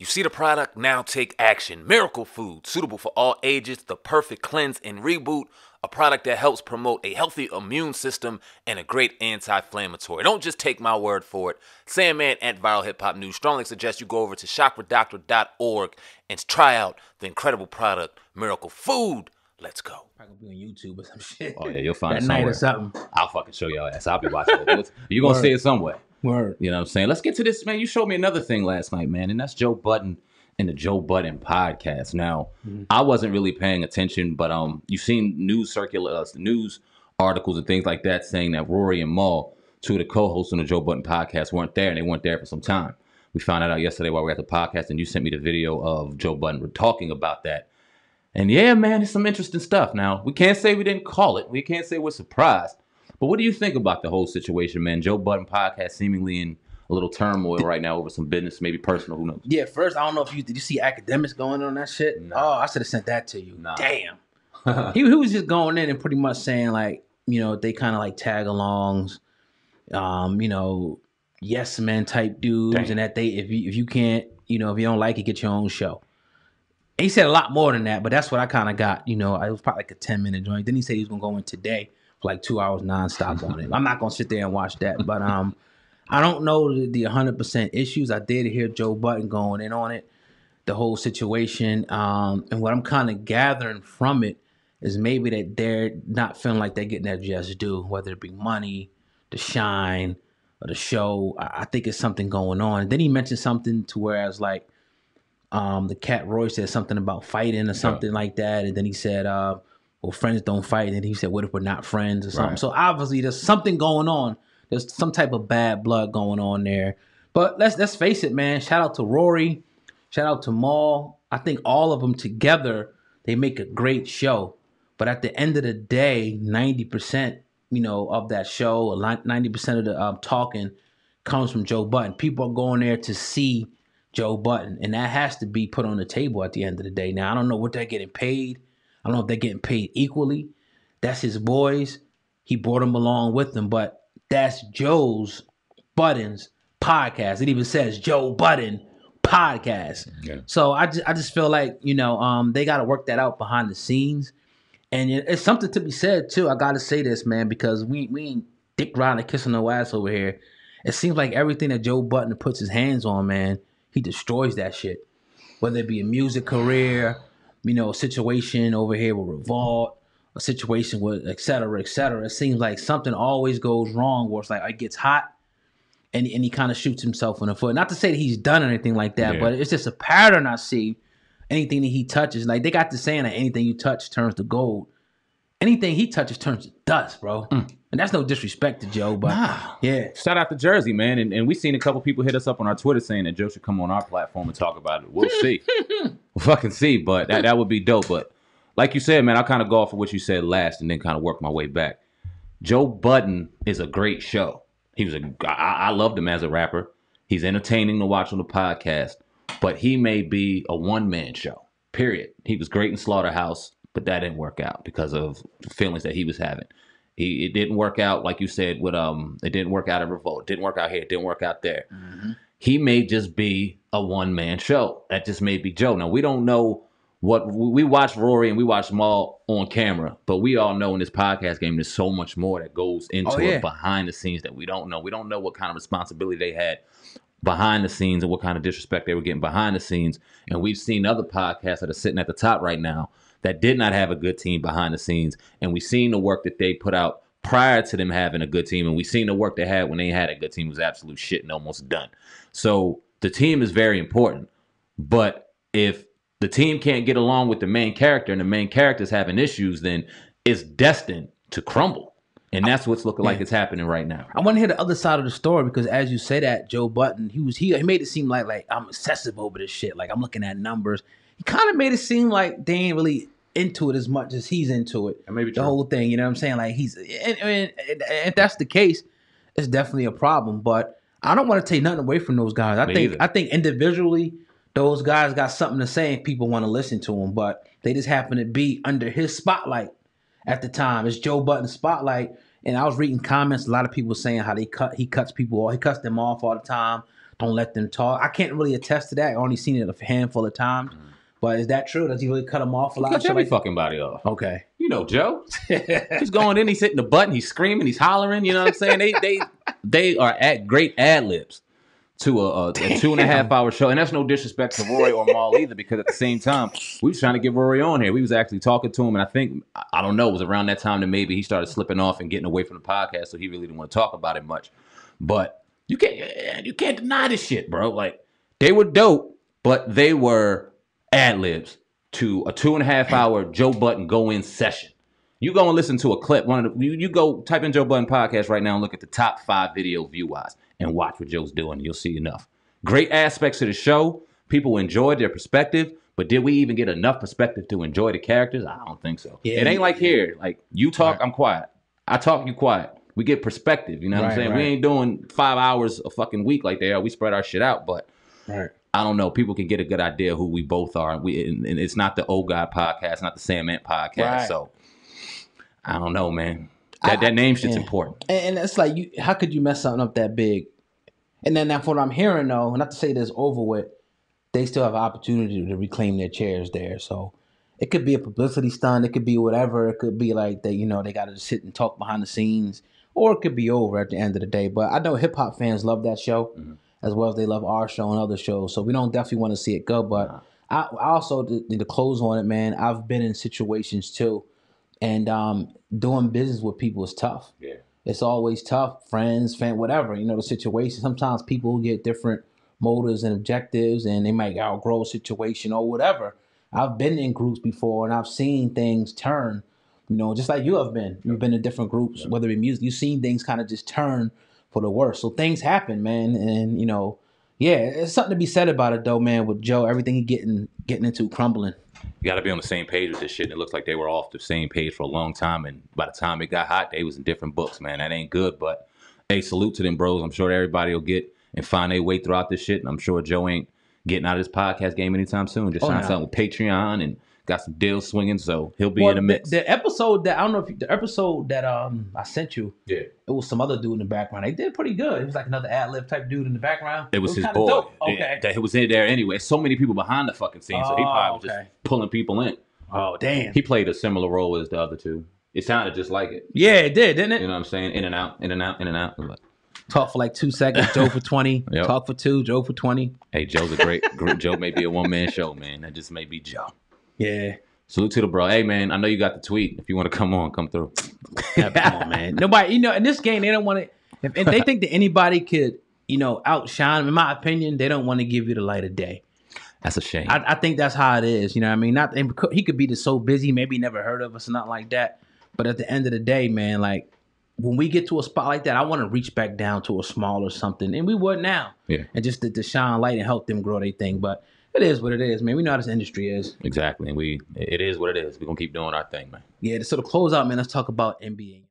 You see the product, now take action. Miracle Food, suitable for all ages, the perfect cleanse and reboot, a product that helps promote a healthy immune system and a great anti inflammatory. Don't just take my word for it. Sandman at Viral Hip Hop News strongly suggest you go over to chakradoctor.org and try out the incredible product, Miracle Food. Let's go. Probably be on YouTube or some oh, shit. Oh yeah, you'll find that night or something. I'll fucking show y'all ass. I'll be watching it. You gonna see it somewhere? Word. You know what I'm saying? Let's get to this, man. You showed me another thing last night, man, and that's Joe Button and the Joe Button podcast. Now, mm-hmm. I wasn't really paying attention, but um, you've seen news circular uh, news articles and things like that saying that Rory and Maul, two of the co-hosts on the Joe Button podcast, weren't there and they weren't there for some time. We found that out yesterday while we were at the podcast, and you sent me the video of Joe We're talking about that. And yeah, man, it's some interesting stuff. Now, we can't say we didn't call it. We can't say we're surprised. But what do you think about the whole situation, man? Joe Button podcast seemingly in a little turmoil right now over some business, maybe personal. Who knows? Yeah, first I don't know if you did you see academics going on that shit. Oh, I should have sent that to you. Damn. he, he, was just going in and pretty much saying like you know they kind of like tag alongs, um, you know, yes men type dudes, Damn. and that they if you if you can't you know if you don't like it, get your own show. And he said a lot more than that, but that's what I kind of got. You know, it was probably like a ten minute joint. Then he said he was gonna go in today for like two hours nonstop on it. I'm not gonna sit there and watch that, but um, I don't know the, 100% issues. I did hear Joe Button going in on it, the whole situation, um, and what I'm kind of gathering from it is maybe that they're not feeling like they're getting their just due, whether it be money, the shine, or the show. I, I think it's something going on. And then he mentioned something to where I was like. Um, the cat Roy said something about fighting or something yeah. like that, and then he said, uh, well, friends don't fight. And he said, what if we're not friends or something? Right. So obviously there's something going on. There's some type of bad blood going on there. But let's let's face it, man. Shout out to Rory. Shout out to Maul. I think all of them together, they make a great show. But at the end of the day, 90%, you know, of that show, 90% of the um, talking comes from Joe Button. People are going there to see Joe Button. And that has to be put on the table at the end of the day. Now, I don't know what they're getting paid. I don't know if they're getting paid equally. That's his boys. He brought them along with him, but that's Joe's Buttons podcast. It even says Joe Button podcast. Yeah. So I just, I just feel like you know um, they got to work that out behind the scenes, and it's something to be said too. I got to say this, man, because we we ain't dick riding kissing no ass over here. It seems like everything that Joe Button puts his hands on, man, he destroys that shit. Whether it be a music career, you know, a situation over here with Revolt, a situation with et cetera, et cetera. It seems like something always goes wrong where it's like it gets hot and, and he kind of shoots himself in the foot. Not to say that he's done anything like that, yeah. but it's just a pattern I see. Anything that he touches, like they got the saying that anything you touch turns to gold anything he touches turns to dust, bro. Mm. And that's no disrespect to Joe, but nah. yeah. Shout out to Jersey, man. And, and we've seen a couple people hit us up on our Twitter saying that Joe should come on our platform and talk about it. We'll see. we'll fucking see, but that, that would be dope. But like you said, man, I kind of go off of what you said last and then kind of work my way back. Joe Budden is a great show. He was a, I, I loved him as a rapper. He's entertaining to watch on the podcast, but he may be a one man show, period. He was great in Slaughterhouse but that didn't work out because of feelings that he was having. He, it didn't work out, like you said, with um, it didn't work out in Revolt. It didn't work out here. It didn't work out there. Mm-hmm. He may just be a one man show. That just may be Joe. Now we don't know what we watch Rory and we watch them all on camera, but we all know in this podcast game there's so much more that goes into oh, yeah. it behind the scenes that we don't know. We don't know what kind of responsibility they had behind the scenes and what kind of disrespect they were getting behind the scenes. And we've seen other podcasts that are sitting at the top right now that did not have a good team behind the scenes. And we've seen the work that they put out prior to them having a good team. And we've seen the work they had when they had a good team was absolute shit and almost done. So the team is very important. But if the team can't get along with the main character and the main character is having issues, then it's destined to crumble. And that's what's looking like it's happening right now. I want to hear the other side of the story because as you say that, Joe Button, he was he, he made it seem like like I'm obsessive over this shit. Like I'm looking at numbers. He kind of made it seem like they ain't really into it as much as he's into it. Maybe the true. whole thing, you know what I'm saying? Like he's and, and, and, if that's the case, it's definitely a problem. But I don't want to take nothing away from those guys. I Me think either. I think individually those guys got something to say and people want to listen to them, but they just happen to be under his spotlight at the time. It's Joe Button Spotlight. And I was reading comments. A lot of people saying how they cut he cuts people off. He cuts them off all the time. Don't let them talk. I can't really attest to that. I only seen it a handful of times. Mm-hmm. But is that true? Does he really cut them off a lot? Cut every like fucking body off. Okay. You know Joe. he's going in. He's hitting the button. He's screaming. He's hollering. You know what I'm saying? They they they are at great ad libs to a, a two and a half hour show. And that's no disrespect to Roy or Maul either, because at the same time, we was trying to get Roy on here. We was actually talking to him, and I think I don't know, it was around that time that maybe he started slipping off and getting away from the podcast, so he really didn't want to talk about it much. But you can't you can't deny this shit, bro. Like they were dope, but they were ad libs to a two and a half hour Joe Button go in session. You go and listen to a clip. One of the, you, you go type in Joe Budden podcast right now and look at the top five video view wise and watch what Joe's doing. You'll see enough great aspects of the show. People enjoyed their perspective, but did we even get enough perspective to enjoy the characters? I don't think so. Yeah, it ain't like yeah. here. Like you talk, right. I'm quiet. I talk, you quiet. We get perspective. You know what right, I'm saying? Right. We ain't doing five hours a fucking week like they are. We spread our shit out, but. Right. I don't know. People can get a good idea who we both are. We and, and it's not the old guy podcast, not the Sam Ant podcast. Right. So I don't know, man. That I, that name shit's yeah. important. And, and it's like, you, how could you mess something up that big? And then that's what I'm hearing, though. Not to say this over with, they still have opportunity to reclaim their chairs there. So it could be a publicity stunt. It could be whatever. It could be like that. You know, they got to sit and talk behind the scenes, or it could be over at the end of the day. But I know hip hop fans love that show mm-hmm. as well as they love our show and other shows. So we don't definitely want to see it go. But I, I also need to close on it, man. I've been in situations too and um, doing business with people is tough. Yeah. It's always tough, friends, fan, whatever, you know, the situation. Sometimes people get different motives and objectives and they might outgrow a situation or whatever. I've been in groups before and I've seen things turn, you know, just like you have been. You've been in different groups, yeah. whether it be music, you've seen things kind of just turn for the worse. So things happen, man. And, you know, yeah, it's something to be said about it though, man, with Joe, everything he getting getting into crumbling you got to be on the same page with this shit. And it looks like they were off the same page for a long time. And by the time it got hot, they was in different books, man. That ain't good. But hey, salute to them bros. I'm sure everybody will get and find their way throughout this shit. And I'm sure Joe ain't getting out of this podcast game anytime soon. Just oh, sign no. something with Patreon and got some deals swinging, so he'll be well, in the mix. The, episode that I don't know if you, the episode that um I sent you, yeah, it was some other dude in the background. They did pretty good. It was like another ad lib type dude in the background. It was, it was his boy. Dope. Okay, that he was in there anyway. So many people behind the fucking scene, so he oh, probably was okay. just pulling people in. Oh damn! He played a similar role as the other two. It sounded just like it. Yeah, it did, didn't it? You know what I'm saying? In and out, in and out, in and out. Talk for like two seconds, Joe for twenty. Yep. Talk for two, Joe for twenty. Hey, Joe's a great. Joe may be a one man show, man. That just may be Joe. Yeah. Salute to the bro. Hey man, I know you got the tweet. If you want to come on, come through. yeah, come on, man. Nobody, you know, in this game, they don't want to. If, if they think that anybody could, you know, outshine in my opinion, they don't want to give you the light of day. That's a shame. I, I, think that's how it is. You know, what I mean, not he could be just so busy, maybe never heard of us, not like that. But at the end of the day, man, like when we get to a spot like that, I want to reach back down to a small or something, and we would now. Yeah. And just to, to shine light and help them grow their thing, but it is what it is, man. We know how this industry is. Exactly. And we it is what it is. We're gonna keep doing our thing, man. Yeah, so to close out, man, let's talk about NBA.